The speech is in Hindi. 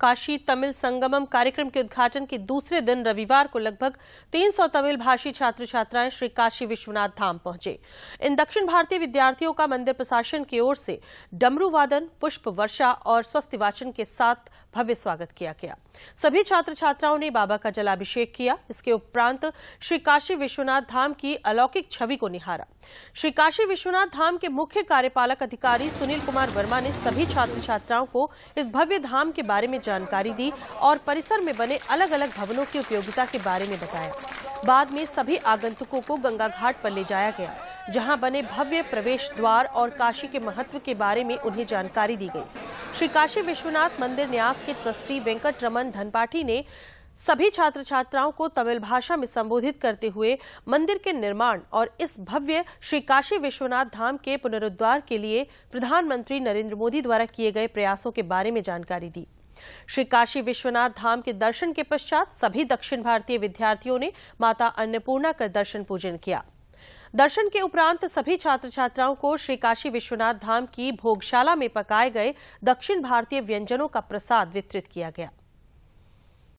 काशी तमिल संगमम कार्यक्रम के उद्घाटन के दूसरे दिन रविवार को लगभग 300 तमिल भाषी छात्र छात्राएं श्री काशी विश्वनाथ धाम पहुंचे इन दक्षिण भारतीय विद्यार्थियों का मंदिर प्रशासन की ओर से डमरू वादन पुष्प वर्षा और स्वस्ति वाचन के साथ भव्य स्वागत किया गया सभी छात्र छात्राओं ने बाबा का जलाभिषेक किया इसके उपरांत श्री काशी विश्वनाथ धाम की अलौकिक छवि को निहारा श्री काशी विश्वनाथ धाम के मुख्य कार्यपालक अधिकारी सुनील कुमार वर्मा ने सभी छात्र छात्राओं को इस भव्य धाम के बारे में जानकारी दी और परिसर में बने अलग अलग भवनों की उपयोगिता के बारे में बताया बाद में सभी आगंतुकों को गंगा घाट पर ले जाया गया जहां बने भव्य प्रवेश द्वार और काशी के महत्व के बारे में उन्हें जानकारी दी गई श्री काशी विश्वनाथ मंदिर न्यास के ट्रस्टी वेंकट रमन धनपाठी ने सभी छात्र छात्राओं को तमिल भाषा में संबोधित करते हुए मंदिर के निर्माण और इस भव्य श्री काशी विश्वनाथ धाम के पुनरुद्वार के लिए प्रधानमंत्री नरेंद्र मोदी द्वारा किए गए प्रयासों के बारे में जानकारी दी श्री काशी विश्वनाथ धाम के दर्शन के पश्चात सभी दक्षिण भारतीय विद्यार्थियों ने माता अन्नपूर्णा का दर्शन पूजन किया दर्शन के उपरांत सभी छात्र छात्राओं को श्री काशी विश्वनाथ धाम की भोगशाला में पकाए गए दक्षिण भारतीय व्यंजनों का प्रसाद वितरित किया गया